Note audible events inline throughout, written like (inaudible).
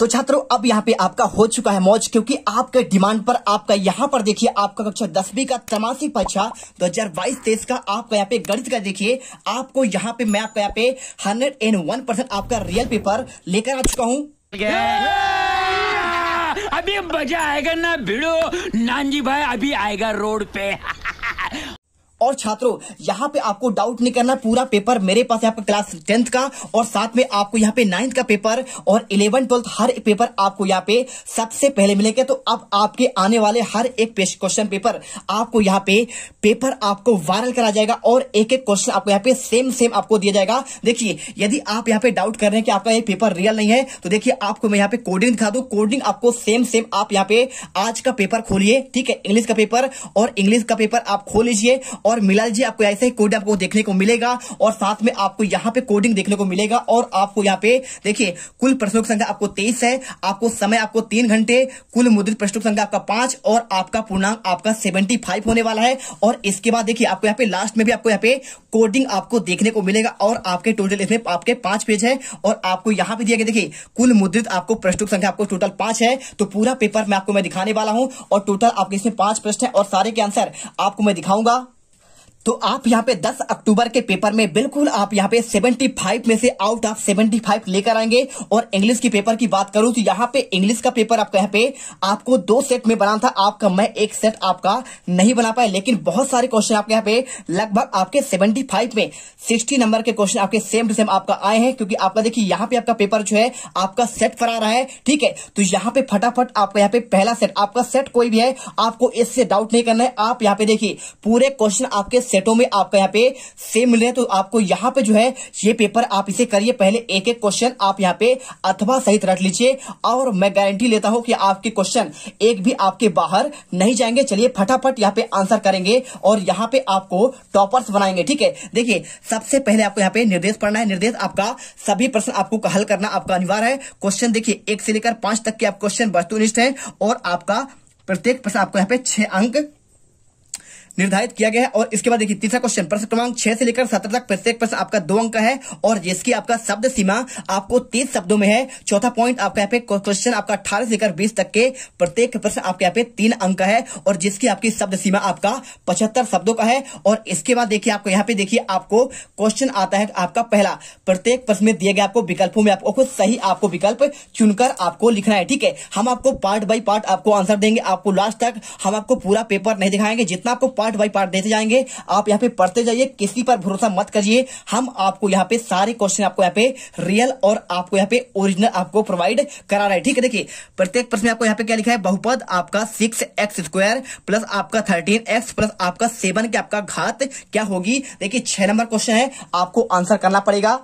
तो छात्रों अब यहाँ पे आपका हो चुका है मौज क्योंकि आपके डिमांड पर आपका यहाँ पर देखिए आपका कक्षा दसवीं का तमासी परीक्षा दो हजार बाईस तेईस का आपका यहाँ पे गणित का देखिए आपको यहाँ पे मैं आपका यहाँ पे हंड्रेड एंड वन परसेंट आपका रियल पेपर लेकर आ चुका हूँ अभी मजा आएगा ना भिड़ो नानजी भाई अभी आएगा रोड पे (laughs) और छात्रों यहाँ पे आपको डाउट नहीं करना पूरा पेपर मेरे पास है आपका क्लास टेंथ का और साथ में आपको यहाँ पे नाइन्थ का पेपर और इलेवन ट्वेल्थ हर पेपर आपको यहाँ पे सबसे पहले मिलेगा तो अब आपके आने वाले हर एक क्वेश्चन पेपर आपको यहाँ पे पेपर आपको वायरल करा जाएगा और एक एक क्वेश्चन आपको यहाँ पे सेम सेम आपको दिया जाएगा देखिए यदि आप यहाँ पे डाउट कर रहे हैं कि आपका ये पेपर रियल नहीं है तो देखिए आपको मैं यहाँ पे कोडिंग दिखा दू कोडिंग आपको सेम सेम आप यहाँ पे आज का पेपर खोलिए ठीक है इंग्लिश का पेपर और इंग्लिश का पेपर आप खोल लीजिए और मिला जी आपको ऐसे ही कोड आपको देखने को मिलेगा और साथ में आपको यहाँ पे कोडिंग देखने को मिलेगा और आपको यहाँ पे देखिए कुल प्रश्नों की संख्या आपको तेईस है आपको समय आपको तीन घंटे कुल मुद्रित प्रश्नों की संख्या आपका पांच और आपका पूर्णांक आपका सेवेंटी फाइव होने वाला है और इसके बाद देखिए आपको यहाँ पे लास्ट में भी आपको यहाँ पे कोडिंग आपको देखने को मिलेगा और आपके टोटल इसमें आपके पांच पेज है और आपको यहाँ पे दिया गया देखिए कुल मुद्रित आपको प्रश्नों की संख्या आपको टोटल पांच है तो पूरा पेपर मैं आपको मैं दिखाने वाला हूँ और टोटल आपके इसमें पांच प्रश्न है और सारे के आंसर आपको मैं दिखाऊंगा तो आप यहाँ पे 10 अक्टूबर के पेपर में बिल्कुल आप यहाँ पे 75 में से आउट ऑफ 75 लेकर आएंगे और इंग्लिश के पेपर की बात करूं तो यहाँ पे इंग्लिश का पेपर आपका यहाँ पे आपको दो सेट में बनाना था आपका मैं एक सेट आपका नहीं बना पाया लेकिन बहुत सारे क्वेश्चन आपके यहाँ पे लगभग आपके 75 में 60 नंबर के क्वेश्चन आपके सेम टू सेम आपका आए हैं क्योंकि आपका देखिए यहाँ पे आपका पेपर जो है आपका सेट पर रहा है ठीक है तो यहाँ पे फटाफट आपका यहाँ पे पहला सेट आपका सेट कोई भी है आपको इससे डाउट नहीं करना है आप यहाँ पे देखिए पूरे क्वेश्चन आपके सेटों में आपका यहाँ पे सेम मिल रहे हैं तो आपको यहाँ पे जो है ये पेपर आप इसे करिए पहले एक एक क्वेश्चन आप यहाँ पे अथवा सहित रख लीजिए और मैं गारंटी लेता हूँ कि आपके क्वेश्चन एक भी आपके बाहर नहीं जाएंगे चलिए फटाफट यहाँ पे आंसर करेंगे और यहाँ पे आपको टॉपर्स बनाएंगे ठीक है देखिए सबसे पहले आपको यहाँ पे निर्देश पढ़ना है निर्देश आपका सभी प्रश्न आपको हल करना आपका अनिवार्य है क्वेश्चन देखिए एक से लेकर पांच तक के आप क्वेश्चन वस्तुनिष्ठ है और आपका प्रत्येक प्रश्न आपको यहाँ पे छह अंक निर्धारित किया गया है और इसके बाद देखिए तीसरा क्वेश्चन प्रश्न क्रमांक छह से लेकर सत्रह तक प्रत्येक प्रश्न आपका दो अंक का है और जिसकी आपका शब्द सीमा आपको तीस शब्दों में है चौथा पॉइंट आपका यहाँ पे क्वेश्चन आपका अठारह से लेकर बीस तक के प्रत्येक प्रश्न आपके यहाँ पे तीन अंक का है और जिसकी आपकी शब्द सीमा आपका पचहत्तर शब्दों का है और इसके बाद देखिए आपको यहाँ पे देखिए आपको क्वेश्चन आता है आपका पहला प्रत्येक प्रश्न में दिए गए आपको विकल्पों में आपको सही आपको विकल्प चुनकर आपको लिखना है ठीक है हम आपको पार्ट बाई पार्ट आपको आंसर देंगे आपको लास्ट तक हम आपको पूरा पेपर नहीं दिखाएंगे जितना आपको पार्ट बाई पार्ट देते जाएंगे आप यहाँ पे पढ़ते जाइए किसी पर भरोसा मत करिए हम आपको यहाँ पे सारे क्वेश्चन आपको यहाँ पे रियल और आपको यहाँ पे ओरिजिनल आपको प्रोवाइड करा रहे है ठीक है देखिए प्रत्येक प्रश्न आपको यहाँ पे क्या लिखा है बहुपद आपका सिक्स एक्स स्क्वायर प्लस आपका थर्टीन एक्स प्लस आपका सेवन के आपका घात क्या होगी देखिए छह नंबर क्वेश्चन है आपको आंसर करना पड़ेगा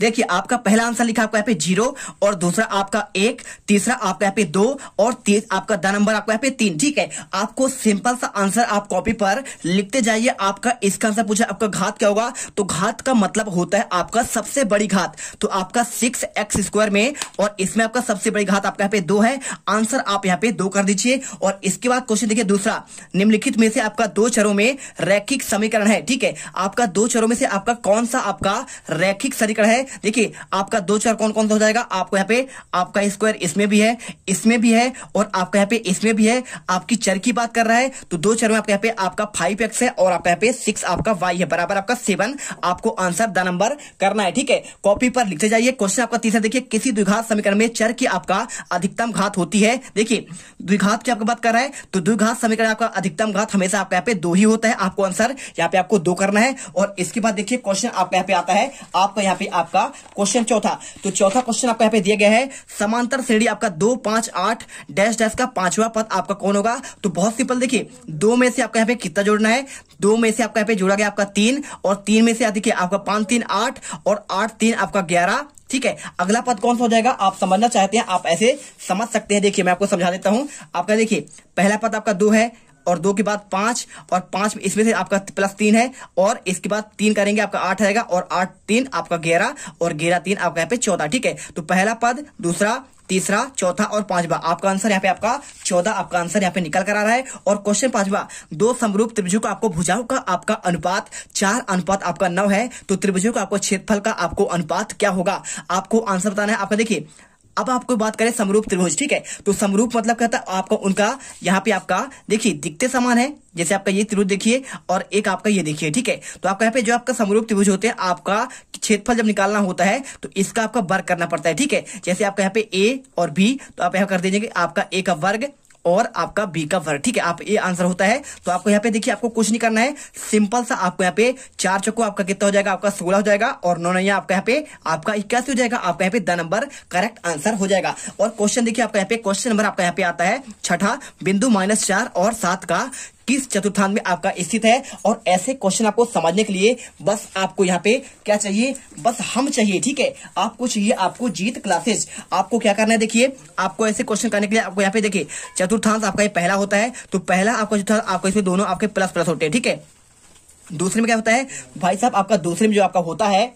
देखिए आपका पहला आंसर लिखा आपका यहाँ पे जीरो और दूसरा आपका एक तीसरा आपका यहाँ पे दो और आपका द नंबर आपका यहाँ पे तीन ठीक है आपको सिंपल सा आंसर आप कॉपी पर लिखते जाइए आपका इसका आंसर पूछा आपका घात क्या होगा तो घात का मतलब होता है आपका सबसे बड़ी घात तो आपका सिक्स एक्स स्क्वायर में और इसमें आपका सबसे बड़ी घात आपका यहाँ पे दो है आंसर आप यहाँ पे दो कर दीजिए और इसके बाद क्वेश्चन देखिए दूसरा निम्नलिखित में से आपका दो चरों में रैखिक समीकरण है ठीक है आपका दो चरों में से आपका कौन सा आपका रैखिक समीकरण है देखिए आपका दो चार कौन कौन सा हो जाएगा आपको यहाँ पे आपका स्क्वायर इसमें भी है इसमें भी है और आपका यहाँ पे इसमें भी है आपकी चर की बात कर रहा है तो दो चर में आपके यहाँ पे आपका फाइव एक्स है और आपका यहाँ पे सिक्स आपका वाई है बराबर आपका सेवन आपको आंसर द नंबर करना है ठीक है कॉपी पर लिखते जाइए क्वेश्चन आपका तीसरा देखिए किसी द्विघात समीकरण में चर की आपका अधिकतम घात होती है देखिए द्विघात की आपका बात कर रहा है तो द्विघात समीकरण आपका अधिकतम घात हमेशा आपका यहाँ पे दो ही होता है आपको आंसर यहाँ पे आपको दो करना है और इसके बाद देखिए क्वेश्चन आपका यहाँ पे आता है आपका यहाँ यहाँ पे आपका क्वेश्चन चौथा तो चौथा क्वेश्चन आपका यहाँ पे दिया गया है समांतर श्रेणी आपका दो पांच आठ डैश डैश का पांचवा पद आपका कौन होगा तो बहुत सिंपल देखिए दो में से आपका यहाँ पे कितना जोड़ना है दो में से आपका यहाँ पे जोड़ा गया आपका तीन और तीन में से देखिए आपका पांच तीन आठ और आठ तीन आपका ग्यारह ठीक है अगला पद कौन सा हो जाएगा आप समझना चाहते हैं आप ऐसे समझ सकते हैं देखिए मैं आपको समझा देता हूं आपका देखिए पहला पद आपका दो है और दो के बाद पांच और पांच इसमें से आपका प्लस तीन है और इसके बाद तीन करेंगे आपका आठ आएगा और आठ तीन आपका ग्यारह और ग्यारह तीन आपका यहाँ पे चौदह ठीक है तो पहला पद दूसरा तीसरा चौथा और पांचवा आपका आंसर यहाँ पे आपका चौदह आपका आंसर यहाँ पे निकल कर आ रहा है और क्वेश्चन पांचवा दो समरूप त्रिभुजों का आपको भुजाओं का आपका अनुपात चार अनुपात आपका नौ है तो त्रिभुजों का आपको क्षेत्रफल का आपको अनुपात क्या होगा आपको आंसर बताना है आपका देखिए अब आपको बात करें समरूप त्रिभुज ठीक है तो समरूप मतलब कहता है आपका उनका यहाँ पे आपका देखिए दिखते समान है जैसे आपका ये त्रिभुज देखिए और एक आपका ये देखिए ठीक है तो आपका यहाँ पे जो आपका समरूप त्रिभुज होते हैं आपका क्षेत्रफल जब निकालना होता है तो इसका आपका वर्ग करना पड़ता है ठीक है जैसे आपका यहाँ पे ए और बी तो आप यहाँ कर दीजिए आपका ए का वर्ग और आपका बी का वर्ग ठीक है आप ये आंसर होता है तो आपको यहाँ पे देखिए आपको कुछ नहीं करना है सिंपल सा आपको यहाँ पे चार चक्को आपका कितना हो जाएगा आपका सोलह हो जाएगा और नौ नैया आपका यहाँ पे आपका इक्यासी हो जाएगा आपका यहाँ पे द नंबर करेक्ट आंसर हो जाएगा और क्वेश्चन देखिए आपका यहाँ पे क्वेश्चन नंबर आपका यहाँ पे आता है छठा बिंदु माइनस चार और सात का किस चतुर्थांश में आपका स्थित है और ऐसे क्वेश्चन आपको समझने के लिए बस आपको यहाँ पे क्या चाहिए बस हम चाहिए ठीक है आपको चाहिए आपको जीत क्लासेज आपको क्या करना है देखिए आपको ऐसे क्वेश्चन करने के लिए आपको यहाँ पे देखिए चतुर्थांश आपका ये पहला होता है तो पहला आपका चतुर्थ आपको इसमें दोनों आपके प्लस प्लस होते हैं ठीक है दूसरे में क्या होता है भाई साहब आपका दूसरे में जो आपका होता है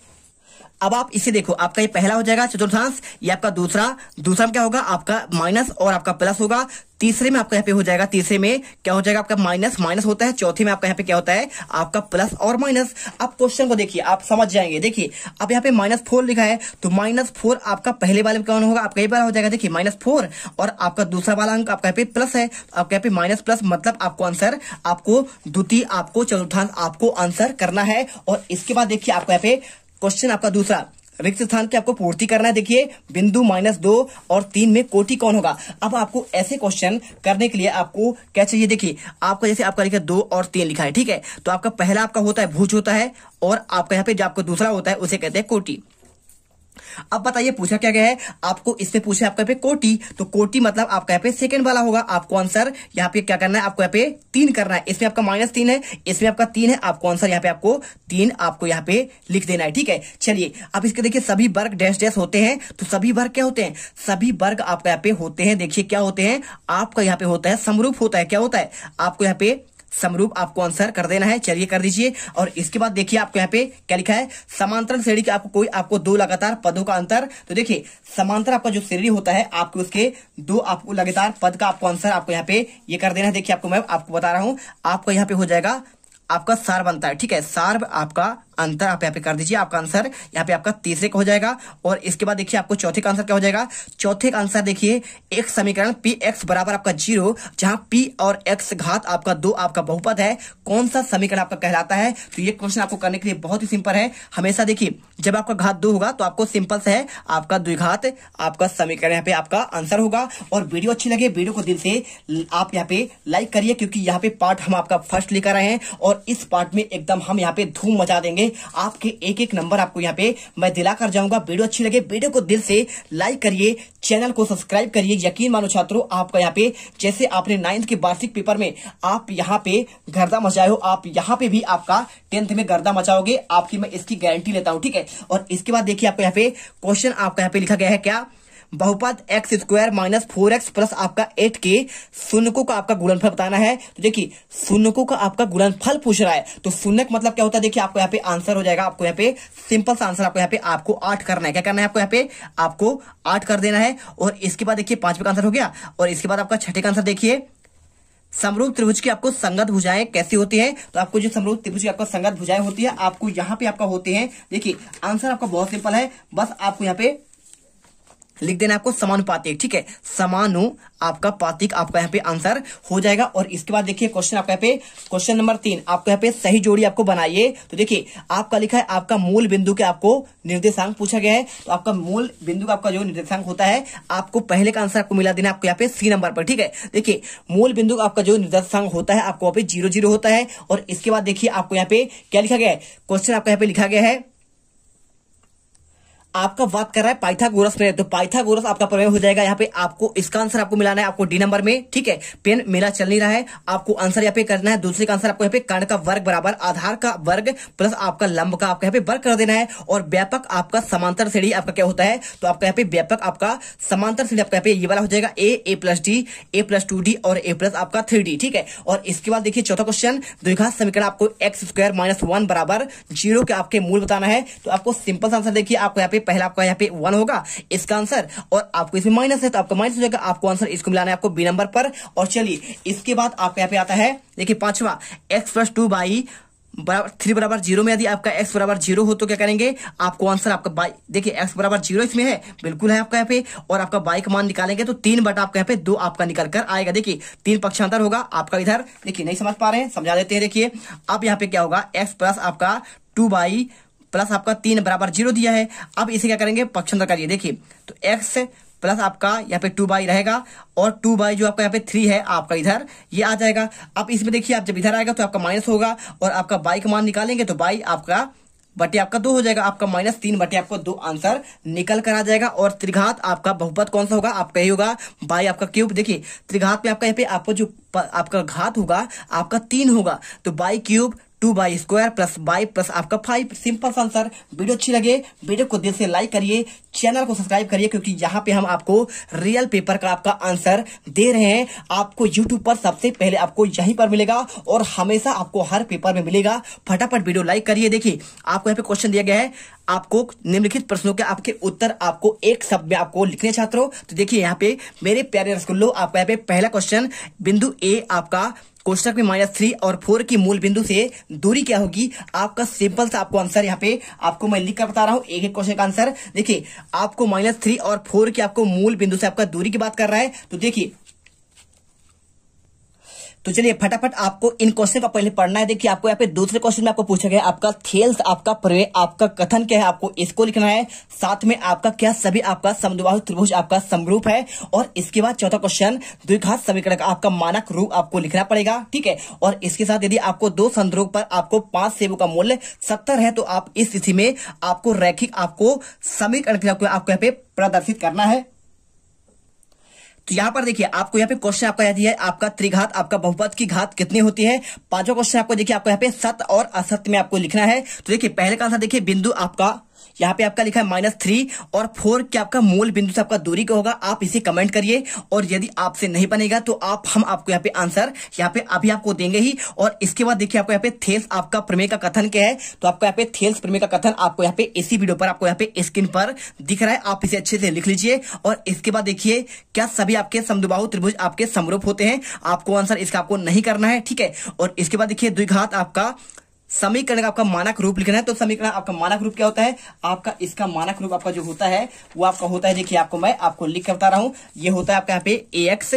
अब आप इसे देखो आपका ये पहला हो जाएगा चतुर्थांश ये आपका दूसरा दूसरा में क्या होगा आपका माइनस और आपका प्लस होगा तीसरे में आपका यहाँ पे हो जाएगा तीसरे में क्या हो जाएगा आपका माइनस माइनस होता है चौथे में आपका यहाँ पे क्या होता है आपका प्लस और माइनस अब क्वेश्चन को देखिए आप समझ जाएंगे देखिए अब यहाँ पे माइनस फोर लिखा है तो माइनस फोर आपका पहले वाले में कौन होगा आपका यही वाला हो जाएगा देखिए माइनस फोर और आपका दूसरा वाला अंक आपका यहाँ पे प्लस है आपका यहाँ पे माइनस प्लस मतलब आपको आंसर आपको द्वितीय आपको चतुर्थांश आपको आंसर करना है और इसके बाद देखिए आपका यहाँ पे क्वेश्चन आपका दूसरा रिक्त स्थान की आपको पूर्ति करना है देखिए बिंदु माइनस दो और तीन में कोटि कौन होगा अब आपको ऐसे क्वेश्चन करने के लिए आपको क्या चाहिए देखिए आपका जैसे आपका लिखा दो और तीन लिखा है ठीक है तो आपका पहला आपका होता है भूज होता है और आपका यहाँ पे जो आपका दूसरा होता है उसे कहते हैं कोटी अब बताइए पूछा क्या गया है आपको इससे पूछे आपका पे कोटी तो कोटी मतलब आपका यहाँ पे सेकंड वाला होगा आपको आंसर यहाँ पे क्या करना है आपको यहाँ पे तीन करना है इसमें आपका माइनस तीन है इसमें आपका तीन है आपको आंसर यहाँ पे आपको तीन आपको यहाँ पे लिख देना है ठीक है चलिए अब इसके देखिए सभी वर्ग डैश डैश होते हैं तो सभी वर्ग क्या होते हैं सभी वर्ग आपका यहाँ पे होते हैं देखिए क्या होते हैं आपका यहाँ पे होता है समरूप होता है क्या होता है आपको यहाँ पे समरूप आपको आंसर कर देना है चलिए कर दीजिए और इसके बाद देखिए आपको यहाँ पे क्या लिखा है समांतर श्रेणी के आपको कोई आपको दो लगातार पदों का अंतर तो देखिए समांतर आपका जो श्रेणी होता है आपको उसके दो आपको लगातार पद का आपको आंसर आपको यहाँ पे ये कर देना है देखिए आपको मैं आपको बता रहा हूं आपको यहाँ पे हो जाएगा आपका सार बनता है ठीक है सार्व आपका आंसर आप यहाँ पे कर दीजिए आपका आंसर यहाँ पे आपका तीसरे का हो जाएगा और इसके बाद देखिए आपको चौथे का आंसर क्या हो जाएगा चौथे का आंसर देखिए एक समीकरण पी एक्स बराबर आपका जीरो जहां पी और एक्स घात आपका दो आपका बहुपद है कौन सा समीकरण आपका कहलाता है तो ये क्वेश्चन आपको करने के लिए बहुत ही सिंपल है हमेशा देखिए जब आपका घात दो होगा तो आपको सिंपल से है आपका द्विघात आपका समीकरण यहाँ पे आपका आंसर होगा और वीडियो अच्छी लगे वीडियो को दिल से आप यहाँ पे लाइक करिए क्योंकि यहाँ पे पार्ट हम आपका फर्स्ट लेकर आए हैं और इस पार्ट में एकदम हम यहाँ पे धूम मचा देंगे आपके एक एक नंबर आपको यहाँ पे मैं दिला कर जाऊंगा वीडियो अच्छी लगे वीडियो को दिल से लाइक करिए चैनल को सब्सक्राइब करिए यकीन मानो छात्रों आपका यहाँ पे जैसे आपने नाइन्थ के वार्षिक पेपर में आप यहाँ पे गर्दा मचाए हो आप यहाँ पे भी आपका टेंथ में गर्दा मचाओगे आपकी मैं इसकी गारंटी लेता हूँ ठीक है और इसके बाद देखिए आपको यहाँ पे क्वेश्चन आपका यहाँ पे लिखा गया है क्या बहुपद x square minus four x plus आपका एट के शून्यकों का आपका गुणनफल बताना है तो देखिए शून्यकों का आपका गुणनफल पूछ रहा है तो शून्य मतलब क्या होता है देखिए आपको यहाँ पे आंसर हो जाएगा आपको यहाँ पे सिंपल सा आंसर आपको यहाँ पे आपको आठ करना है क्या करना है आपको यहाँ पे आपको आठ कर देना है और इसके बाद देखिए पांचवे का आंसर हो गया और इसके बाद आपका छठे का आंसर देखिए समरूप त्रिभुज की आपको संगत भुजाएं कैसी होती है तो आपको जो समरूप त्रिभुज की आपको संगत भुजाएं होती है आपको यहाँ पे आपका होते हैं देखिए आंसर आपका बहुत सिंपल है बस आपको यहाँ पे लिख देना आपको समानुपातिक ठीक है समानु आपका पातिक आपका यहाँ पे आंसर हो जाएगा और इसके बाद देखिए क्वेश्चन आपका यहाँ पे क्वेश्चन नंबर तीन आपको यहाँ पे सही जोड़ी आपको बनाइए तो देखिए आपका लिखा है आपका मूल बिंदु के आपको निर्देशांक पूछा गया है तो आपका मूल बिंदु का आपका जो निर्देशांक होता है आपको पहले का आंसर आपको मिला देना आपको यहाँ पे सी नंबर पर ठीक है देखिए मूल बिंदु का आपका जो निर्देशांक होता है आपको यहाँ पे जीरो जीरो होता है और इसके बाद देखिए आपको यहाँ पे क्या लिखा गया है क्वेश्चन आपका यहाँ पे लिखा गया है आपका बात कर रहा है पाइथागोरस प्रमेय तो पाइथागोरस आपका प्रमेय हो जाएगा यहाँ पे आपको इसका आंसर आपको मिलाना है आपको डी नंबर में ठीक है पेन मेरा चल नहीं रहा है आपको आंसर यहाँ पे करना है दूसरे का आंसर आपको यहाँ पे कर्ण का वर्ग बराबर आधार का वर्ग प्लस आपका लंब का आपका यहाँ पे वर्ग कर देना है और व्यापक आपका समांतर श्रेणी आपका क्या होता है तो आपका यहाँ पे व्यापक आपका समांतर श्रेणी आपका यहाँ पे ये वाला हो जाएगा a a plus d a plus two d और ए प्लस आपका थ्री डी ठीक है और इसके बाद देखिए चौथा क्वेश्चन द्विघात समीकरण आपको एक्स स्क्वायर माइनस वन बराबर जीरो के आपके मूल बताना है तो आपको सिंपल आंसर देखिए आपको यहाँ पे पहला आपका यहाँ पे वन होगा इसका आंसर और आपको इसमें माइनस है तो आपका माइनस हो जाएगा आपको आंसर इसको मिलाना है आपको बी नंबर पर और चलिए इसके बाद आपका यहाँ पे आता है देखिए पांचवा एक्स प्लस टू बाई बराबर थ्री बराबर जीरो में यदि आपका एक्स बराबर जीरो हो तो क्या करेंगे आपको आंसर आपका बाई देखिए एक्स बराबर जीरो इसमें है बिल्कुल है आपका यहाँ पे और आपका बाई का मान निकालेंगे तो तीन बट आपका यहाँ पे दो आपका निकल कर आएगा देखिए तीन पक्षांतर होगा आपका इधर देखिए नहीं समझ पा रहे हैं समझा देते हैं देखिए अब यहाँ पे क्या होगा एक्स प्लस आपका टू बाई प्लस आपका तीन बराबर जीरो दिया है अब इसे क्या करेंगे पक्षांतर करिए देखिए तो एक्स प्लस आपका यहाँ पे टू बाई रहेगा और टू बाई जो आपका यहाँ पे थ्री है आपका इधर ये आ जाएगा अब इसमें देखिए आप जब इधर आएगा तो आपका माइनस होगा और आपका बाई का मान निकालेंगे तो बाई आपका बटे आपका दो हो जाएगा आपका माइनस तीन बटे आपको दो आंसर निकल कर आ जाएगा और त्रिघात आपका बहुपत कौन सा होगा आपका ही होगा बाई आपका क्यूब देखिए त्रिघात में आपका यहाँ पे आपको जो आपका घात होगा आपका तीन होगा तो y cube two y square plus y plus आपका फाइव सिंपल सा आंसर वीडियो अच्छी लगे वीडियो को दिल से लाइक करिए चैनल को सब्सक्राइब करिए क्योंकि यहाँ पे हम आपको रियल पेपर का आपका आंसर दे रहे हैं आपको यूट्यूब पर सबसे पहले आपको यहीं पर मिलेगा और हमेशा आपको हर पेपर में मिलेगा फटाफट वीडियो लाइक करिए देखिए आपको यहाँ पे क्वेश्चन दिया गया है आपको निम्नलिखित प्रश्नों के आपके उत्तर आपको एक शब्द में आपको लिखने छात्रों तो देखिए यहाँ पे मेरे प्यारे रसगुल्लो आपको यहाँ पे पहला क्वेश्चन बिंदु ए आपका कोष्टक में माइनस थ्री और फोर की मूल बिंदु से दूरी क्या होगी आपका सिंपल सा आपको आंसर यहाँ पे आपको मैं लिख कर बता रहा हूँ एक एक क्वेश्चन का आंसर देखिए आपको माइनस थ्री और फोर की आपको मूल बिंदु से आपका दूरी की बात कर रहा है तो देखिए तो चलिए फटाफट आपको इन क्वेश्चन का पहले पढ़ना है देखिए आपको यहाँ पे दूसरे क्वेश्चन में आपको पूछा गया आपका थेल्स आपका प्रवे आपका कथन क्या है आपको इसको लिखना है साथ में आपका क्या सभी आपका समद्वाह त्रिभुज आपका समरूप है और इसके बाद चौथा क्वेश्चन द्विघात समीकरण का आपका मानक रूप आपको लिखना पड़ेगा ठीक है और इसके साथ यदि आपको दो संद्रोग पर आपको पांच सेवो का मूल्य सत्तर है तो आप इस स्थिति में आपको रैखिक आपको समीकरण आपको यहाँ पे प्रदर्शित करना है तो यहाँ पर देखिए आपको यहाँ पे क्वेश्चन आपका यहाँ दिया है आपका त्रिघात आपका बहुपद की घात कितनी होती है पांचों क्वेश्चन आपको देखिए आपको यहाँ पे सत्य और असत्य में आपको लिखना है तो देखिए पहले का आंसर देखिए बिंदु आपका यहाँ पे आपका लिखा है माइनस थ्री और फोर क्या आपका मूल बिंदु से आपका दूरी का होगा आप इसे कमेंट करिए और यदि आपसे नहीं बनेगा तो आप हम आपको यहाँ पे आंसर यहाँ पे अभी आपको देंगे ही और इसके बाद देखिए आपको यहाँ पे थेल्स आपका प्रमेय का कथन क्या है तो आपको यहाँ पे थेल्स प्रमेय का कथन आपको यहाँ पे इसी वीडियो पर आपको यहाँ पे स्क्रीन पर दिख रहा है आप इसे अच्छे से लिख लीजिए और इसके बाद देखिए क्या सभी आपके समदुबाहु त्रिभुज आपके समरूप होते हैं आपको आंसर इसका आपको नहीं करना है ठीक है और इसके बाद देखिए द्विघात आपका समीकरण का आपका मानक रूप लिखना है तो समीकरण आपका मानक रूप क्या होता है आपका इसका मानक रूप आपका जो होता है वो आपका होता है देखिए आपको मैं आपको लिख कर बता रहा हूं ये होता है आपका यहाँ पे ए एक्स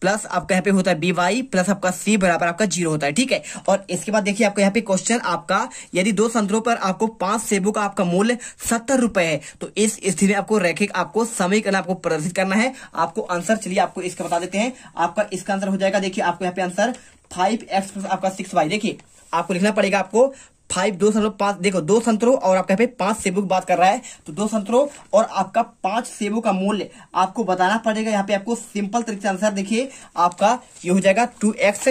प्लस आपका यहाँ पे होता है बी वाई प्लस आपका सी बराबर आपका जीरो होता है ठीक है और इसके बाद देखिए आपका यहाँ पे क्वेश्चन आपका यदि दो संतरों पर आपको पांच सेबों का आपका मूल्य सत्तर रुपए है तो इस स्थिति में आपको रैखिक आपको समीकरण आपको प्रदर्शित करना है आपको आंसर चलिए आपको इसका बता देते हैं आपका इसका आंसर हो जाएगा देखिए आपको यहाँ पे आंसर फाइव एक्स प्लस आपका सिक्स वाई देखिए आपको लिखना पड़ेगा आपको फाइव दो संतरों पांच देखो दो संतरों और आपका पे पांच सेबों की बात कर रहा है तो दो संतरों और आपका पांच सेबों का मूल्य आपको बताना पड़ेगा यहाँ पे आपको सिंपल तरीके से आंसर देखिए आपका ये हो जाएगा टू एक्स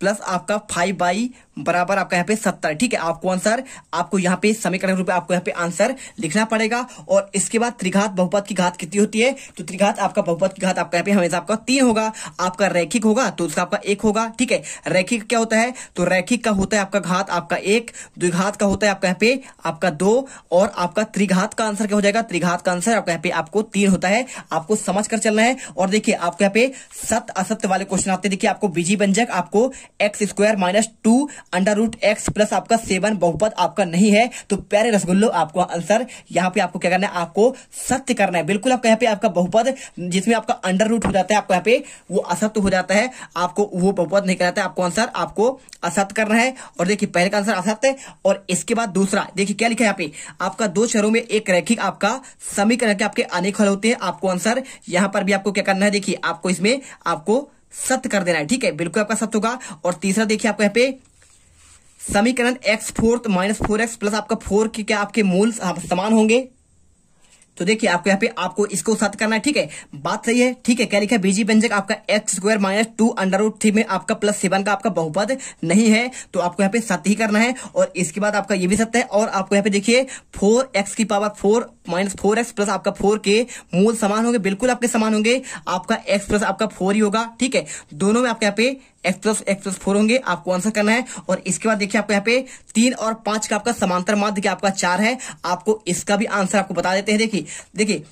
प्लस आपका फाइव बाई बराबर आपका यहाँ पे सत्तर ठीक है आपको आंसर आपको यहाँ पे समीकरण रूप में आपको यहाँ पे आंसर लिखना पड़ेगा और इसके बाद त्रिघात बहुपद की घात कितनी होती है तो त्रिघात आपका बहुपद की घात आपका यहाँ पे हमेशा आपका तीन होगा आपका रैखिक होगा तो उसका आपका एक होगा ठीक है रैखिक क्या होता है तो रैखिक का होता है आपका घात आपका एक द्विघात का होता है आपका यहाँ पे आपका दो और आपका त्रिघात का आंसर क्या हो जाएगा त्रिघात का आंसर आपका यहाँ पे आपको तीन होता है आपको समझ कर चलना है और देखिए आपको यहाँ पे सत्य असत्य वाले क्वेश्चन आते हैं देखिए आपको बीजी बंजक आपको x square minus two under root x plus आपका सेवन बहुपद आपका नहीं है तो प्यारे रसगुल्लो आपको आंसर यहाँ पे आपको क्या करना है आपको सत्य करना है बिल्कुल आपका यहाँ पे आपका बहुपद जिसमें आपका अंडर रूट हो जाता है आपको यहाँ पे वो असत्य हो जाता है आपको वो बहुपद नहीं कराता है तो आपको आंसर आपको असत्य करना है और देखिए पहले का आंसर असत्य और इसके बाद दूसरा देखिए क्या लिखा है यहाँ पे आपका दो शहरों में एक रैखिक आपका समीकरण के आपके अनेक हल होते हैं आपको आंसर यहाँ पर भी आपको क्या करना है देखिए आपको इसमें आपको सत्य कर देना है ठीक है बिल्कुल आपका सत्य होगा और तीसरा देखिए आपको यहाँ पे समीकरण x fourth minus four x plus आपका फोर के क्या आपके मूल समान होंगे तो देखिए आपको यहाँ पे आपको इसको साथ करना है ठीक है बात सही है ठीक है क्या लिखा है बीजी व्यंजक आपका x square minus two under root three में आपका प्लस सेवन का आपका बहुपद नहीं है तो आपको यहाँ पे सत्य ही करना है और इसके बाद आपका ये भी सत्य है और आपको यहाँ पे देखिए फोर एक्स की power four minus four x plus आपका फोर के मूल समान होंगे बिल्कुल आपके समान होंगे आपका एक्स प्लस आपका फोर ही होगा ठीक है दोनों में आपके यहाँ पे x plus x plus four होंगे आपको आंसर करना है और इसके बाद देखिए आपको यहाँ पे तीन और पांच का आपका समांतर माध्य देखिए आपका चार है आपको इसका भी आंसर आपको बता देते हैं देखिए देखिए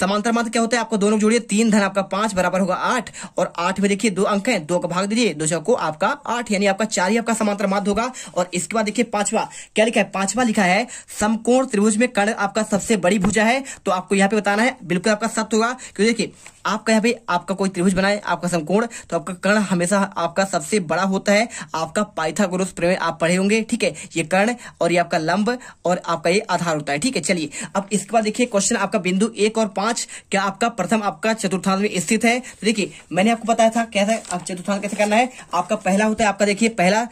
समांतर मात्र क्या होता है आपको दोनों जोड़िए तीन धन आपका पांच बराबर होगा आठ और आठ में देखिए दो अंक है दो का भाग दीजिए दो को आपका आठ यानी आपका चार ही आपका समांतर माध्य होगा और इसके बाद देखिए पांचवा क्या लिखा है पांचवा लिखा है समकोण त्रिभुज में कर्ण आपका सबसे बड़ी भुजा है तो आपको यहाँ पे बताना है बिल्कुल आपका सत्य होगा क्योंकि देखिए आपका यहाँ पे आपका कोई त्रिभुज बनाए आपका समकोण तो आपका कर्ण हमेशा आपका सबसे बड़ा होता है आपका पाइथागोरस प्रमेय आप पढ़े होंगे ठीक है ये कर्ण और ये आपका लंब और आपका ये आधार होता है ठीक है चलिए अब इसके बाद देखिए क्वेश्चन आपका बिंदु एक और पांच क्या आपका प्रथम आपका चतुर्थांश में स्थित है तो देखिए मैंने आपको बताया था कैसा चतुर्थांश कैसे करना है आपका पहला होता है आपका देखिए पहला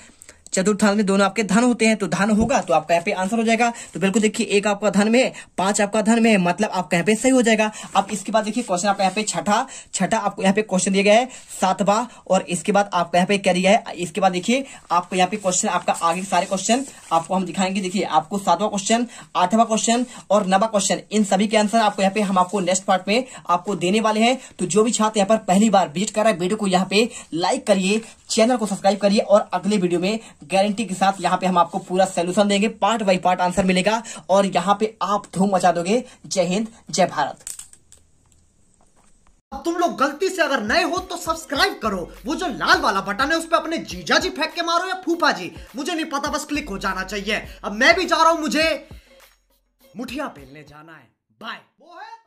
चतुर्थांश में दोनों आपके धन होते हैं तो धन होगा तो आपका यहाँ पे आंसर हो जाएगा तो बिल्कुल देखिए एक आपका धन में पांच आपका धन में मतलब आपका यहाँ पे सही हो जाएगा अब इसके बाद देखिए क्वेश्चन आपका यहाँ पे छठा छठा आपको यहाँ पे क्वेश्चन दिया गया है सातवा और इसके बाद आपका यहाँ पे क्या दिया है इसके बाद देखिए आपको यहाँ पे क्वेश्चन आपका आगे सारे क्वेश्चन आपको हम दिखाएंगे देखिए आपको सातवा क्वेश्चन आठवां क्वेश्चन और नवा क्वेश्चन इन सभी के आंसर आपको यहाँ पे हम आपको नेक्स्ट पार्ट में आपको देने वाले हैं तो जो भी छात्र यहाँ पर पहली बार विजिट कर रहा है वीडियो को यहाँ पे लाइक करिए चैनल को सब्सक्राइब करिए और अगले वीडियो में गारंटी के साथ यहाँ पे हम आपको पूरा सोल्यूशन देंगे पार्ट बाई पार्ट आंसर मिलेगा और यहाँ पे आप धूम मचा दोगे जय हिंद जय भारत अब तुम लोग गलती से अगर नए हो तो सब्सक्राइब करो वो जो लाल वाला बटन है उस पर अपने जीजा जी फेंक के मारो या फूफा जी मुझे नहीं पता बस क्लिक हो जाना चाहिए अब मैं भी जा रहा हूं मुझे मुठिया पहनने जाना है बाय वो है